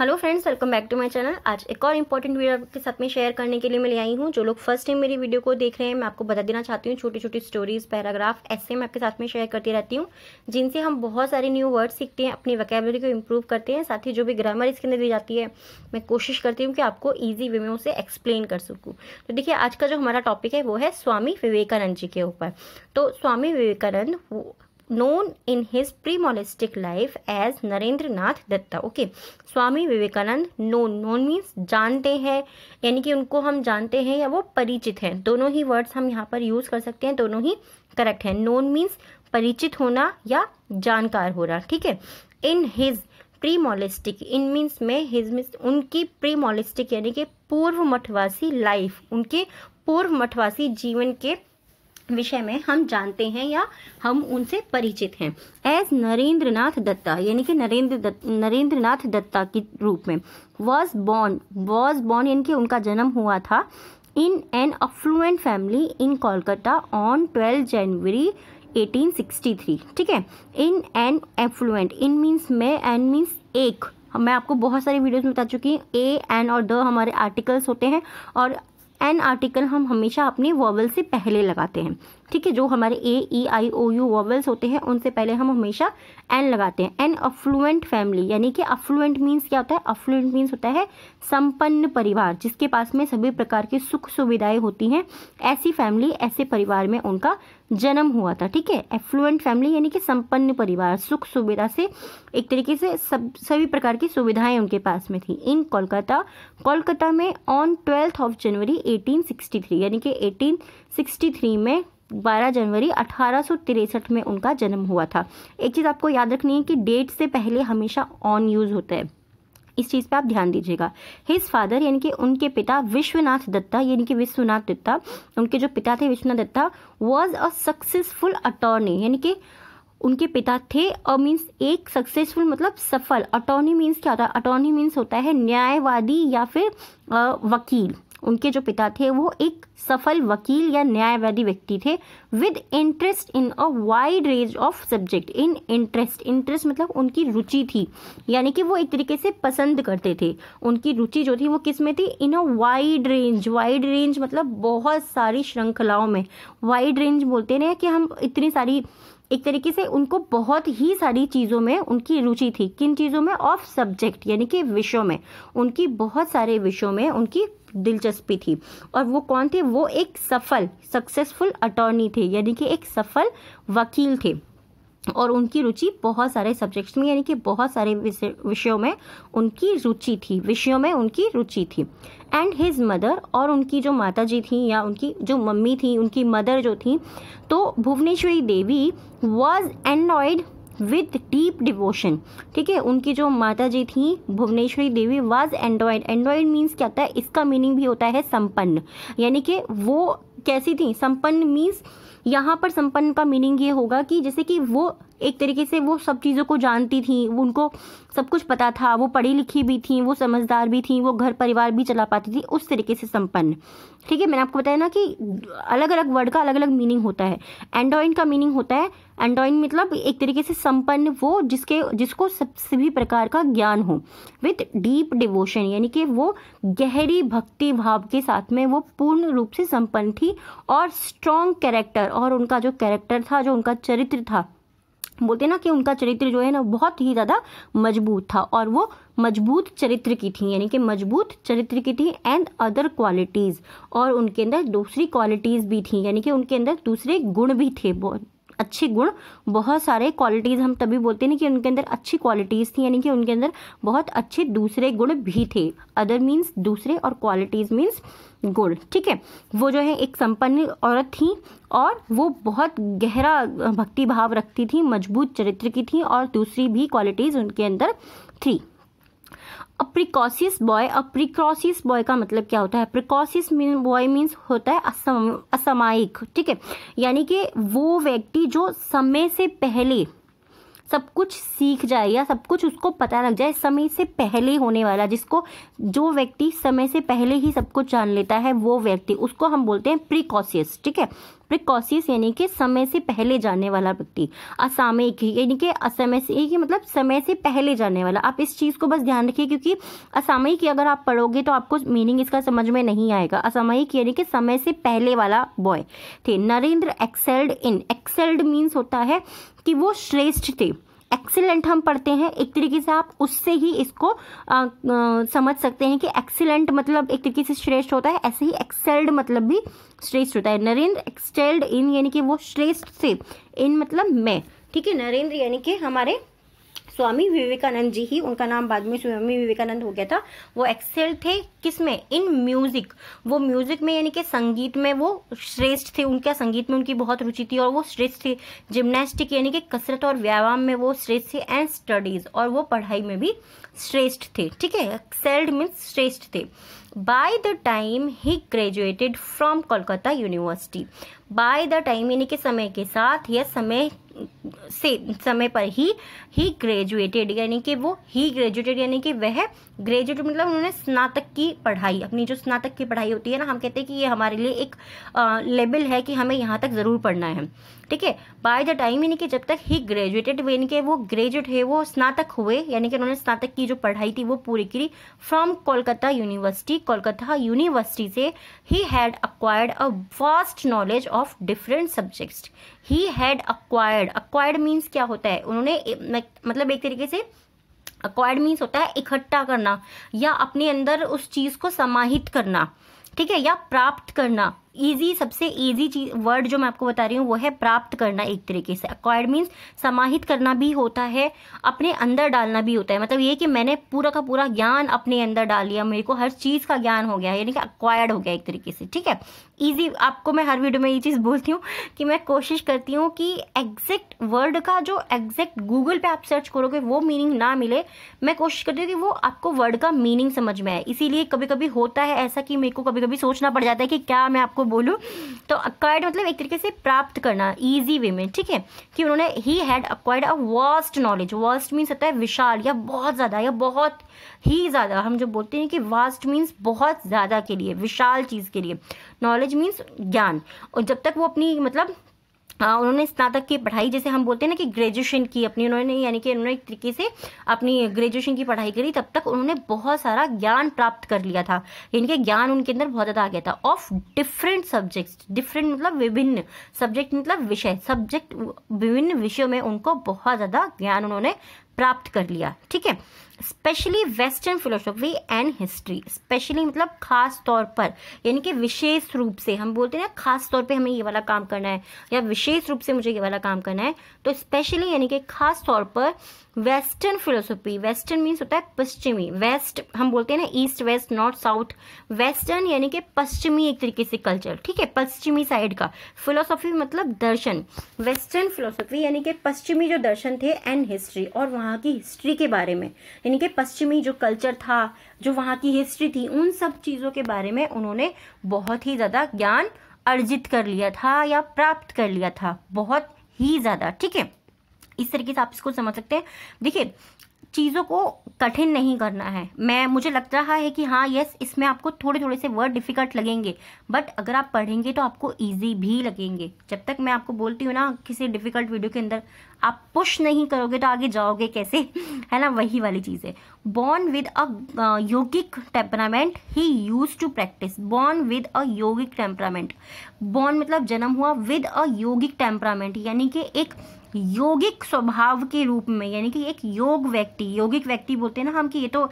Hello friends welcome back to my channel आज एक और इंपॉर्टेंट वीडियो आपके साथ में शेयर करने के लिए मैं ले आई हूँ जो लोग फर्स्ट टाइम मेरी वीडियो को देख रहे हैं मैं आपको बता देना चाहती हूँ छोटी छोटी स्टोरीज पैराग्राफ ऐसे मैं आपके साथ में शेयर करती रहती हूँ जिनसे हम बहुत सारे न्यू वर्ड सीखते हैं अपनी वैकेबलरी को इम्प्रूव करते हैं साथ ही जो भी ग्रामर इसके अंदर दी जाती है मैं कोशिश करती हूँ कि आपको ईजी वे में उसे एक्सप्लेन कर सकूँ तो देखिए आज का जो हमारा टॉपिक है वो है स्वामी विवेकानंद जी के ऊपर तो Swami Vivekananda known in his pre-monastic life as Narendranath Datta okay okay. Swami Vivekananda known known means जानते हैं यानी कि उनको हम जानते हैं या वो परिचित हैं दोनों ही वर्ड्स हम यहाँ पर यूज़ कर सकते हैं दोनों ही करेक्ट हैं नोन मीन्स परिचित होना या जानकार होना ठीक है in his pre monastic in means में हिज मीन्स उनकी प्री मोलिस्टिक यानी कि पूर्व मठवासी लाइफ उनके पूर्व मठवासी जीवन के विषय में हम जानते हैं या हम उनसे परिचित हैं एज नरेंद्र नाथ दत्ता यानी कि नरेंद्र दत्त नरेंद्र नाथ दत्ता के रूप में वॉज बॉर्न वॉज बॉर्न यानी कि उनका जन्म हुआ था in an affluent family in Kolkata on twelve January 1863 ठीक है in an affluent in means मे एन मीन्स एक मैं आपको बहुत सारी वीडियोस में बता चुकी हूँ ए एन और द हमारे आर्टिकल्स होते हैं और एन आर्टिकल हम हमेशा अपने वॉवल से पहले लगाते हैं ठीक है जो हमारे ए ई आई ओ यू वॉवल्स होते हैं उनसे पहले हम हमेशा एन लगाते हैं एन अफ्लुएंट फैमिली यानी कि अफ्लुएंट मीन्स क्या होता है अफ्लुएंट मीन्स होता है संपन्न परिवार जिसके पास में सभी प्रकार की सुख सुविधाएं होती हैं ऐसी फैमिली ऐसे परिवार में उनका जन्म हुआ था ठीक है एफ्लुएंट फैमिली यानी कि संपन्न परिवार सुख सुविधा से एक तरीके से सब सभी प्रकार की सुविधाएं उनके पास में थी इन कोलकाता कोलकाता में ऑन ट्वेल्थ ऑफ जनवरी 1863 यानी कि 1863 में बारह जनवरी अठारह में उनका जन्म हुआ था एक चीज़ आपको याद रखनी है कि डेट से पहले हमेशा ऑन यूज़ होता है इस चीज़ पे आप ध्यान दीजिएगा हिज फादर यानी कि उनके पिता विश्वनाथ दत्ता यानी कि विश्वनाथ दत्ता उनके जो पिता थे Vishwanath Datta was a successful attorney यानी कि उनके पिता थे और मीन्स एक सक्सेसफुल मतलब सफल अटॉर्नी मीन्स क्या होता है अटॉर्नी मीन्स होता है न्यायवादी या फिर वकील उनके जो पिता थे वो एक सफल वकील या न्यायवादी व्यक्ति थे with interest in a wide range of subject in interest interest मतलब उनकी रुचि थी यानी कि वो एक तरीके से पसंद करते थे उनकी रुचि जो थी वो किस में थी in a wide range wide range मतलब बहुत सारी श्रृंखलाओं में वाइड रेंज बोलते हैं कि हम इतनी सारी एक तरीके से उनको बहुत ही सारी चीज़ों में उनकी रुचि थी किन चीज़ों में ऑफ सब्जेक्ट यानी कि विषयों में उनकी बहुत सारे विषयों में उनकी दिलचस्पी थी और वो कौन थे वो एक सफल सक्सेसफुल अटॉर्नी थे यानी कि एक सफल वकील थे और उनकी रुचि बहुत सारे सब्जेक्ट्स में यानी कि बहुत सारे विषयों में उनकी रुचि थी विषयों में उनकी रुचि थी एंड हिज मदर और उनकी जो माता जी थी या उनकी जो मम्मी थी उनकी मदर जो थी तो Bhubaneswari Devi was annoyed with deep devotion ठीक है उनकी जो माता जी थी Bhubaneswari Devi was android android means क्या होता है इसका मीनिंग भी होता है संपन्न यानी कि वो कैसी थी संपन्न मीन्स यहाँ पर संपन्न का मीनिंग ये होगा कि जैसे कि वो एक तरीके से वो सब चीज़ों को जानती थी उनको सब कुछ पता था वो पढ़ी लिखी भी थी वो समझदार भी थी वो घर परिवार भी चला पाती थी उस तरीके से संपन्न ठीक है मैंने आपको बताया ना कि अलग अलग वर्ड का अलग अलग मीनिंग होता है एंडोइन का मीनिंग होता है एंडोइन मतलब एक तरीके से संपन्न वो जिसके जिसको सब सभी प्रकार का ज्ञान हो विथ डीप डिवोशन यानी कि वो गहरी भक्ति भाव के साथ में वो पूर्ण रूप से संपन्न थी और स्ट्रॉन्ग कैरेक्टर और उनका जो कैरेक्टर था जो उनका चरित्र था बोलते हैं ना कि उनका चरित्र जो है ना बहुत ही ज़्यादा मजबूत था और वो मजबूत चरित्र की थी यानी कि मजबूत चरित्र की थी एंड अदर क्वालिटीज़ और उनके अंदर दूसरी क्वालिटीज़ भी थी यानी कि उनके अंदर दूसरे गुण भी थे अच्छे गुण बहुत सारे क्वालिटीज़ हम तभी बोलते हैं कि उनके अंदर अच्छी क्वालिटीज़ थी यानी कि उनके अंदर बहुत अच्छे दूसरे गुण भी थे अदर मीन्स दूसरे और क्वालिटीज़ मीन्स गुण ठीक है वो जो है एक संपन्न औरत थी और वो बहुत गहरा भक्ति भाव रखती थी मजबूत चरित्र की थी और दूसरी भी क्वालिटीज़ उनके अंदर थी अ बॉय अप्रिकॉसियस बॉय का मतलब क्या होता है प्रिकॉसिस मीन बॉय मीन्स होता है असम असामायिक ठीक है यानी कि वो व्यक्ति जो समय से पहले सब कुछ सीख जाए या सब कुछ उसको पता लग जाए समय से पहले होने वाला जिसको जो व्यक्ति समय से पहले ही सब कुछ जान लेता है वो व्यक्ति उसको हम बोलते हैं प्रिकॉसियस ठीक है प्रिकॉसिस यानी कि समय से पहले जाने वाला व्यक्ति असामयिक यानी कि असमय से ही मतलब समय से पहले जाने वाला आप इस चीज़ को बस ध्यान रखिए क्योंकि असामयिक अगर आप पढ़ोगे तो आपको मीनिंग इसका समझ में नहीं आएगा असामयिक यानी कि समय से पहले वाला बॉय थे Narendra excelled in excelled means होता है कि वो श्रेष्ठ थे एक्सीलेंट हम पढ़ते हैं एक तरीके से आप उससे ही इसको आ, आ, समझ सकते हैं कि एक्सीलेंट मतलब एक तरीके से श्रेष्ठ होता है ऐसे ही एक्सेल्ड मतलब भी श्रेष्ठ होता है नरेंद्र एक्सेल्ड इन यानी कि वो श्रेष्ठ से इन मतलब मैं ठीक है नरेंद्र यानी कि हमारे स्वामी विवेकानंद जी ही उनका नाम बाद में स्वामी विवेकानंद हो गया था वो एक्सेल थे किस में इन म्यूज़िक वो म्यूज़िक में यानी कि संगीत में वो श्रेष्ठ थे उनका संगीत में उनकी बहुत रुचि थी और वो श्रेष्ठ थे जिम्नास्टिक यानी कि कसरत और व्यायाम में वो श्रेष्ठ थे एंड स्टडीज़ और वो पढ़ाई में भी श्रेष्ठ थे ठीक है एक्सेल्ड मीन्स श्रेष्ठ थे by the time he graduated from Kolkata university by the time यानी कि समय के साथ या समय से समय पर ही ही ग्रेजुएटेड यानी कि वो ही ग्रेजुएटेड यानी कि वह ग्रेजुएट मतलब उन्होंने स्नातक की पढ़ाई अपनी जो स्नातक की पढ़ाई होती है ना हम कहते हैं कि ये हमारे लिए एक लेबल है कि हमें यहाँ तक ज़रूर पढ़ना है ठीक है बाय द टाइम यानी कि जब तक ही ग्रेजुएटेड यानी कि वो ग्रेजुएट है वो स्नातक हुए यानी कि उन्होंने स्नातक की जो पढ़ाई थी वो पूरी की from Kolkata university Kolkata university से he had acquired a vast knowledge of different subjects he had acquired acquired means क्या होता है उन्होंने मतलब एक तरीके से अक्वायर्ड मीन्स होता है इकट्ठा करना या अपने अंदर उस चीज़ को समाहित करना ठीक है या प्राप्त करना ईजी सबसे ईजी चीज वर्ड जो मैं आपको बता रही हूँ वो है प्राप्त करना एक तरीके से अक्वायर्ड मीन्स समाहित करना भी होता है अपने अंदर डालना भी होता है मतलब ये कि मैंने पूरा का पूरा ज्ञान अपने अंदर डाल लिया मेरे को हर चीज़ का ज्ञान हो गया यानी कि अक्वायर्ड हो गया एक तरीके से ठीक है ईजी आपको मैं हर वीडियो में ये चीज़ बोलती हूँ कि मैं कोशिश करती हूँ कि एग्जैक्ट वर्ड का जो एग्जैक्ट गूगल पे आप सर्च करोगे वो मीनिंग ना मिले मैं कोशिश करती हूँ कि वो आपको वर्ड का मीनिंग समझ में आए इसीलिए कभी कभी होता है ऐसा कि मेरे को कभी कभी सोचना पड़ जाता है कि क्या मैं आपको बोलूँ तो अक्वायर्ड मतलब एक तरीके से प्राप्त करना ईजी वे में ठीक है कि उन्होंने he had acquired a vast knowledge vast means होता है विशाल या बहुत ज़्यादा या बहुत ही ज़्यादा हम जो बोलते हैं कि वास्ट मीन्स बहुत ज़्यादा के लिए विशाल चीज़ के लिए नॉलेज मीन्स ज्ञान और जब तक वो अपनी मतलब हाँ, उन्होंने स्नातक की पढ़ाई जैसे हम बोलते हैं ना कि ग्रेजुएशन की अपनी उन्होंने यानी कि उन्होंने एक तरीके से अपनी ग्रेजुएशन की पढ़ाई करी तब तक उन्होंने बहुत सारा ज्ञान प्राप्त कर लिया था यानी कि ज्ञान उनके अंदर बहुत ज़्यादा आ गया था ऑफ डिफरेंट सब्जेक्ट्स डिफरेंट मतलब विभिन्न सब्जेक्ट मतलब विषय सब्जेक्ट विभिन्न विषयों में उनको बहुत ज़्यादा ज्ञान उन्होंने प्राप्त कर लिया ठीक है specially western philosophy and history specially मतलब खास तौर पर यानी कि विशेष रूप से हम बोलते हैं ना खास तौर पे हमें ये वाला काम करना है या विशेष रूप से मुझे ये वाला काम करना है तो स्पेशली यानी कि खास तौर पर वेस्टर्न फिलोसॉफी वेस्टर्न मीन्स होता है पश्चिमी वेस्ट हम बोलते हैं ना east west north south western यानी कि पश्चिमी एक तरीके से कल्चर ठीक है पश्चिमी साइड का फिलोसॉफी मतलब दर्शन वेस्टर्न फिलोसॉफी यानी कि पश्चिमी जो दर्शन थे एंड हिस्ट्री और वहाँ की हिस्ट्री के बारे में यानी कि पश्चिमी जो कल्चर था जो वहाँ की हिस्ट्री थी उन सब चीज़ों के बारे में उन्होंने बहुत ही ज़्यादा ज्ञान अर्जित कर लिया था या प्राप्त कर लिया था बहुत ही ज़्यादा ठीक है इस तरीके से आप इसको समझ सकते हैं देखिए चीज़ों को कठिन नहीं करना है मैं मुझे लग रहा है कि हाँ यस इसमें आपको थोड़े थोड़े से वर्ड डिफ़िकल्ट लगेंगे बट अगर आप पढ़ेंगे तो आपको ईजी भी लगेंगे जब तक मैं आपको बोलती हूँ ना किसी डिफ़िकल्ट वीडियो के अंदर आप पुश नहीं करोगे तो आगे जाओगे कैसे है ना वही वाली चीज़ है born with a yogic temperament he used to practice born with a yogic temperament born मतलब जन्म हुआ विद अ योगिक टेम्परामेंट यानी कि एक योगिक स्वभाव के रूप में यानी कि एक योग व्यक्ति योगिक व्यक्ति बोलते हैं ना हम कि ये तो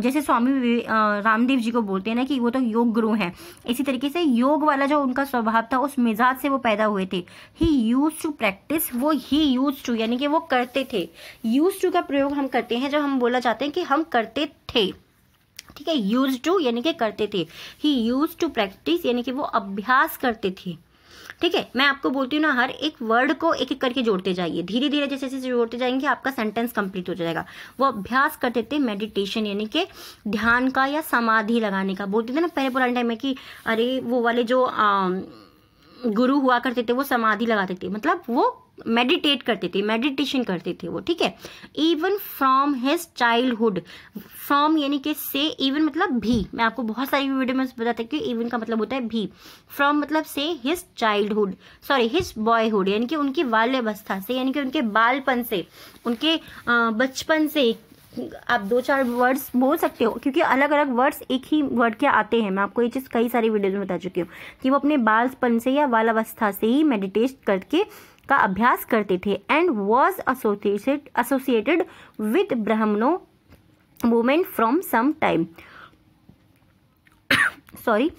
जैसे स्वामी रामदेव जी को बोलते हैं ना कि वो तो योग गुरु हैं इसी तरीके से योग वाला जो उनका स्वभाव था उस मिजाज से वो पैदा हुए थे ही यूज टू प्रैक्टिस वो ही यूज टू यानी कि वो करते थे यूज टू का प्रयोग हम करते हैं जब हम बोला चाहते हैं कि हम करते थे ठीक है यूज टू यानी कि करते थे ही यूज टू प्रैक्टिस यानी कि वो अभ्यास करते थे ठीक है मैं आपको बोलती हूँ ना हर एक वर्ड को एक एक करके जोड़ते जाइए धीरे धीरे जैसे जैसे जोड़ते जाएंगे आपका सेंटेंस कंप्लीट हो जाएगा वो अभ्यास करते थे मेडिटेशन यानी कि ध्यान का या समाधि लगाने का बोलते थे ना पहले पुराने टाइम में कि अरे वो वाले जो आ, गुरु हुआ करते थे वो समाधि लगाते थे मतलब वो मेडिटेट करती थी मेडिटेशन करती थी वो ठीक है even from his childhood from यानी कि से इवन मतलब भी मैं आपको बहुत सारी वीडियो में बताती हूँ इवन का मतलब होता है भी फ्रॉम मतलब से his childhood sorry his boyhood यानी कि उनकी बाल्यवस्था से यानी कि उनके बालपन से उनके बचपन से आप दो चार वर्ड्स बोल सकते हो क्योंकि अलग अलग वर्ड्स एक ही वर्ड के आते हैं मैं आपको ये चीज़ कई सारी वीडियोज में बता चुकी हूँ कि वो अपने बालपन से या बालावस्था से ही मेडिटेट करके का अभ्यास करते थे and was associated associated with ब्राह्मणो women from some time sorry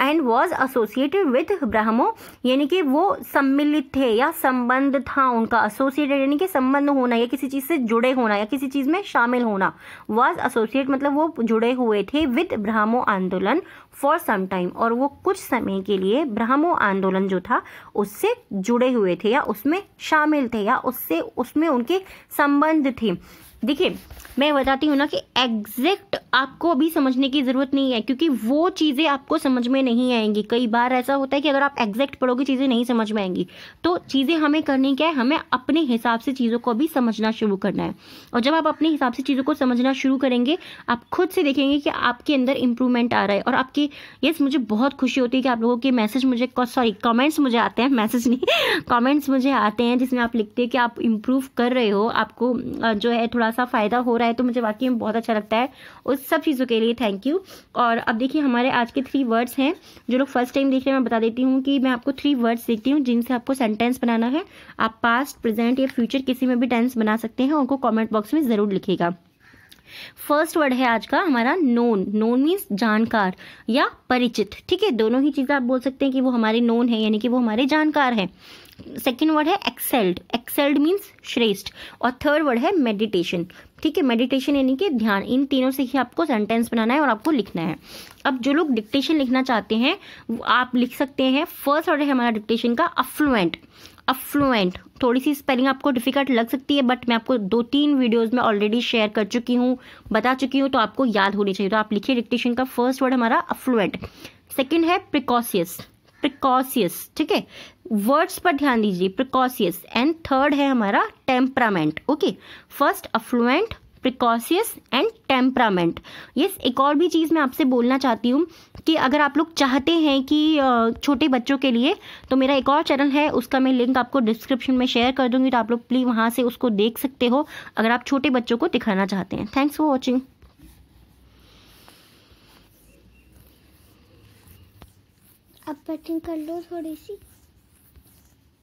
and was associated with Brahmo यानी कि वो सम्मिलित थे या संबंध था उनका एसोसिएटेड यानी कि संबंध होना या किसी चीज़ से जुड़े होना या किसी चीज़ में शामिल होना वॉज एसोसिएट मतलब वो जुड़े हुए थे विथ ब्राह्मो आंदोलन फॉर सम टाइम और वो कुछ समय के लिए ब्राह्मो आंदोलन जो था उससे जुड़े हुए थे या उसमें शामिल थे या उससे उसमें उनके संबंध थे देखिए मैं बताती हूँ ना कि एग्जैक्ट आपको अभी समझने की ज़रूरत नहीं है क्योंकि वो चीज़ें आपको समझ में नहीं आएंगी कई बार ऐसा होता है कि अगर आप एग्जैक्ट पढ़ोगे चीज़ें नहीं समझ में आएंगी तो चीज़ें हमें करनी क्या है हमें अपने हिसाब से चीज़ों को भी समझना शुरू करना है और जब आप अपने हिसाब से चीज़ों को समझना शुरू करेंगे आप खुद से देखेंगे कि आपके अंदर इम्प्रूवमेंट आ रहा है और आपके यस मुझे बहुत खुशी होती है कि आप लोगों के मैसेज मुझे सॉरी कमेंट्स मुझे आते हैं मैसेज नहीं कमेंट्स मुझे आते हैं जिसमें आप लिखते हैं कि आप इम्प्रूव कर रहे हो आपको जो है थोड़ा सा फ़ायदा हो रहा है तो मुझे वाकई में बहुत अच्छा लगता है उस सब चीज़ों के लिए थैंक यू और अब देखिए हमारे आज के थ्री वर्ड्स हैं जो लोग फर्स्ट टाइम देख रहे हैं मैं बता देती हूँ कि मैं आपको थ्री वर्ड्स देखती हूँ जिनसे आपको सेंटेंस बनाना है आप पास्ट प्रेजेंट या फ्यूचर किसी में भी टेंस बना सकते हैं उनको कॉमेंट बॉक्स में ज़रूर लिखेगा फर्स्ट वर्ड है आज का हमारा नोन नोन मीन्स जानकार या परिचित ठीक है दोनों ही चीज़ें आप बोल सकते हैं कि वो हमारे नोन है यानी कि वो हमारे जानकार हैं सेकेंड वर्ड है एक्सेल्ड एक्सेल्ड मीन्स श्रेष्ठ और थर्ड वर्ड है मेडिटेशन ठीक है मेडिटेशन यानी कि ध्यान इन तीनों से ही आपको सेंटेंस बनाना है और आपको लिखना है अब जो लोग डिक्टेशन लिखना चाहते हैं आप लिख सकते हैं फर्स्ट ऑर्डर है हमारा डिक्टेशन का अफ्लुएंट अफ्लुएंट थोड़ी सी स्पेलिंग आपको डिफिकल्ट लग सकती है बट मैं आपको दो तीन वीडियोस में ऑलरेडी शेयर कर चुकी हूँ बता चुकी हूँ तो आपको याद होनी चाहिए तो आप लिखिए डिक्टेशन का फर्स्ट वर्ड हमारा अफ्लुएंट सेकेंड है प्रिकॉशियस प्रिकॉशियस ठीक है वर्ड्स पर ध्यान दीजिए प्रिकॉशियस एंड थर्ड है हमारा temperament okay first affluent precocious and temperament yes एक और भी चीज़ मैं आपसे बोलना चाहती हूँ कि अगर आप लोग चाहते हैं कि छोटे बच्चों के लिए तो मेरा एक और चैनल है उसका मैं लिंक आपको डिस्क्रिप्शन में शेयर कर दूंगी तो आप लोग प्लीज़ वहाँ से उसको देख सकते हो अगर आप छोटे बच्चों को दिखाना चाहते हैं थैंक्स फॉर वॉचिंग अब कटिंग कर लो थोड़ी सी